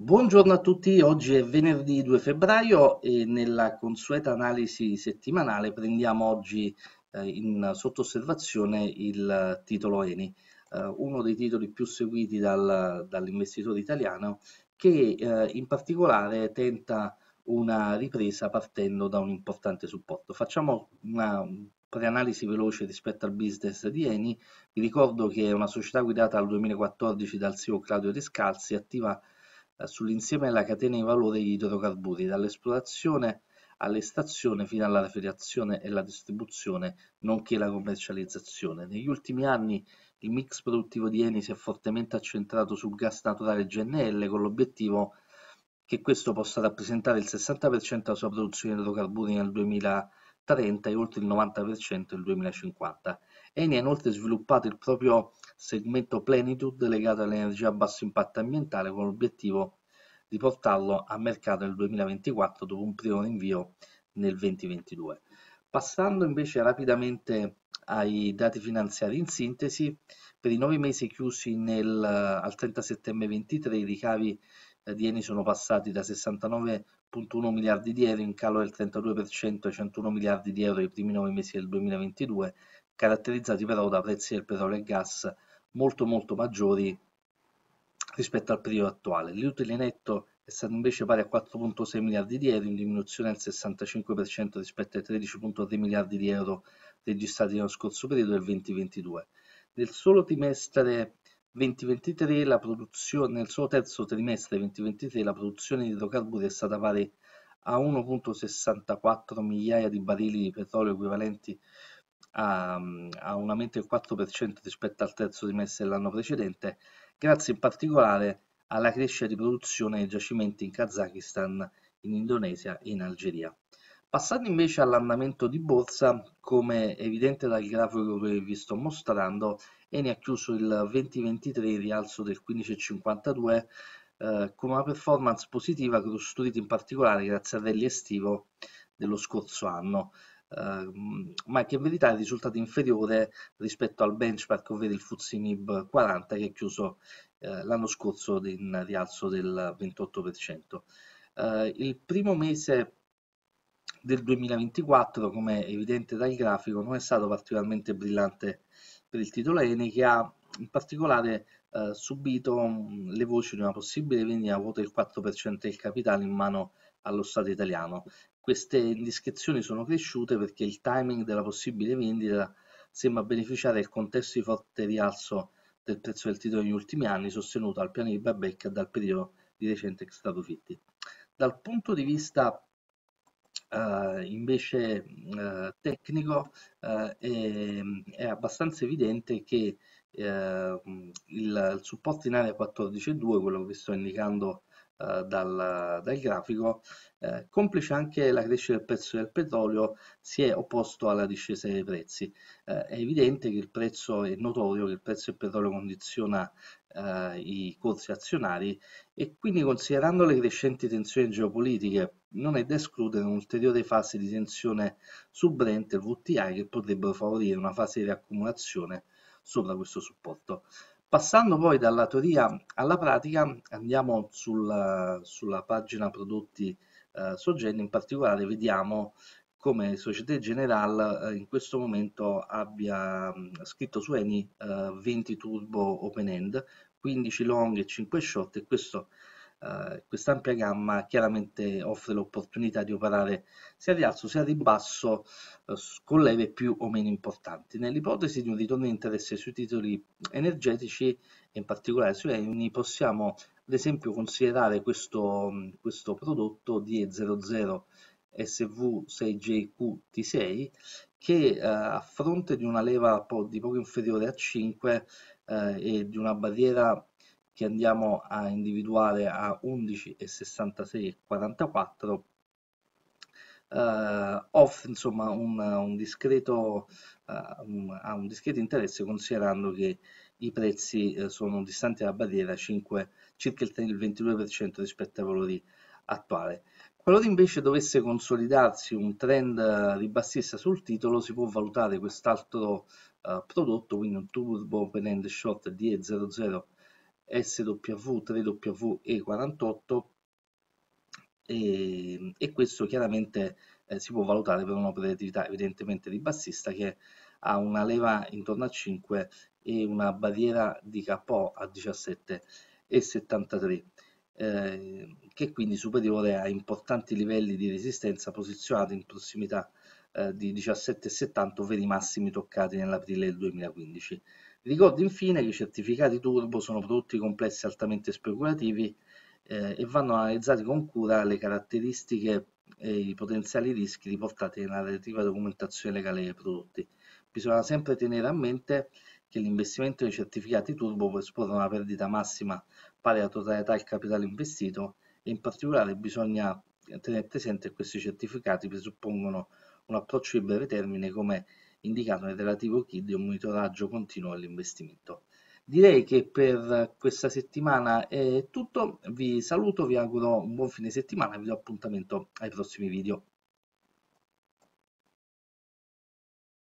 Buongiorno a tutti, oggi è venerdì 2 febbraio e nella consueta analisi settimanale prendiamo oggi eh, in sottosservazione il titolo Eni, eh, uno dei titoli più seguiti dal, dall'investitore italiano che eh, in particolare tenta una ripresa partendo da un importante supporto. Facciamo una preanalisi veloce rispetto al business di Eni, vi ricordo che è una società guidata dal 2014 dal CEO Claudio Descalzi, attiva eh, sull'insieme della catena di valore degli idrocarburi, dall'esplorazione all'estrazione fino alla raffinazione e la distribuzione, nonché la commercializzazione. Negli ultimi anni il mix produttivo di Eni si è fortemente accentrato sul gas naturale GNL con l'obiettivo che questo possa rappresentare il 60% della sua produzione di idrocarburi nel 2030 e oltre il 90% nel 2050. Eni ha inoltre sviluppato il proprio segmento Plenitude legato all'energia a basso impatto ambientale con l'obiettivo di portarlo a mercato nel 2024 dopo un primo rinvio nel 2022. Passando invece rapidamente ai dati finanziari in sintesi, per i nove mesi chiusi nel, al 30 settembre 23 i ricavi eh, di Eni sono passati da 69,1 miliardi di euro in calo del 32% ai 101 miliardi di euro nei primi nove mesi del 2022 caratterizzati però da prezzi del petrolio e gas molto molto maggiori rispetto al periodo attuale. L'utile netto è stato invece pari a 4.6 miliardi di euro, in diminuzione del 65% rispetto ai 13.3 miliardi di euro registrati nello scorso periodo del 2022. Nel solo trimestre 2023 la produzione, nel solo terzo trimestre 2023 la produzione di idrocarburi è stata pari a 1.64 migliaia di barili di petrolio equivalenti ha, ha un aumento del 4% rispetto al terzo trimestre dell'anno precedente, grazie in particolare alla crescita di produzione dei giacimenti in Kazakistan, in Indonesia e in Algeria. Passando invece all'andamento di borsa, come evidente dal grafico che vi sto mostrando, Eni ha chiuso il 2023 rialzo del 15,52 eh, con una performance positiva costruita in particolare grazie al Velli estivo dello scorso anno. Ehm, ma che in verità è risultato inferiore rispetto al benchmark, ovvero il FTSE MIB 40 che è chiuso eh, l'anno scorso in rialzo del 28%. Eh, il primo mese del 2024, come è evidente dal grafico, non è stato particolarmente brillante per il titolo ENI che ha in particolare eh, subito mm, le voci di una possibile vendita a quota del 4% del capitale in mano allo Stato italiano queste indiscrezioni sono cresciute perché il timing della possibile vendita sembra beneficiare del contesto di forte rialzo del prezzo del titolo negli ultimi anni, sostenuto al piano di buyback e dal periodo di recente extraprofitti. Dal punto di vista Uh, invece uh, tecnico uh, è, è, abbastanza evidente che il, il, supporto in area 14.2, quello che vi sto indicando eh, dal, dal, grafico, eh, complice anche la crescita del prezzo del petrolio, si è opposto alla discesa dei prezzi. Eh, è evidente che il prezzo è notorio, che il prezzo del petrolio condiziona eh, i corsi azionari e quindi considerando le crescenti tensioni geopolitiche non è da escludere un'ulteriore fase di tensione su Brent e il VTI che potrebbero favorire una fase di riaccumulazione sopra questo supporto. Passando poi dalla teoria alla pratica, andiamo sul, sulla pagina prodotti eh, Sogeni, in particolare vediamo come Societe General eh, in questo momento abbia mh, scritto su Eni eh, 20 turbo open end, 15 long e 5 short e questo eh, quest'ampia gamma chiaramente offre l'opportunità di operare sia a rialzo sia a ribasso eh, con leve più o meno importanti. Nell'ipotesi di un ritorno di interesse sui titoli energetici e in particolare sui ENI possiamo ad esempio considerare questo, mm, questo prodotto DE00 SV6JQT6 che eh, a fronte di una leva po di poco inferiore a 5 eh, e di una barriera che andiamo a individuare a 11,66 e 44 eh, offre insomma un, un discreto eh, un, un discreto interesse considerando che i prezzi eh, sono distanti dalla barriera 5, circa il, 22% rispetto ai valori attuali qualora invece dovesse consolidarsi un trend eh, ribassista sul titolo si può valutare quest'altro eh, prodotto quindi un turbo open end short di 00 SW, 3W e 48 e, ehm, e questo chiaramente eh, si può valutare per un'opera di attività evidentemente di bassista che ha una leva intorno a 5 e una barriera di KO a 17,73 eh, che è quindi superiore a importanti livelli di resistenza posizionati in prossimità eh, di 17,70 ovvero i massimi toccati nell'aprile del 2015 Ricordo infine che i certificati turbo sono prodotti complessi altamente speculativi eh, e vanno analizzati con cura le caratteristiche e i potenziali rischi riportati nella relativa documentazione legale dei prodotti. Bisogna sempre tenere a mente che l'investimento nei certificati turbo può esporre una perdita massima pari alla totalità del capitale investito e in particolare bisogna tenere presente che questi certificati presuppongono un approccio di breve termine come indicando nel relativo kit un monitoraggio continuo all'investimento. Direi che per questa settimana è tutto, vi saluto, vi auguro un buon fine settimana e vi do appuntamento ai prossimi video.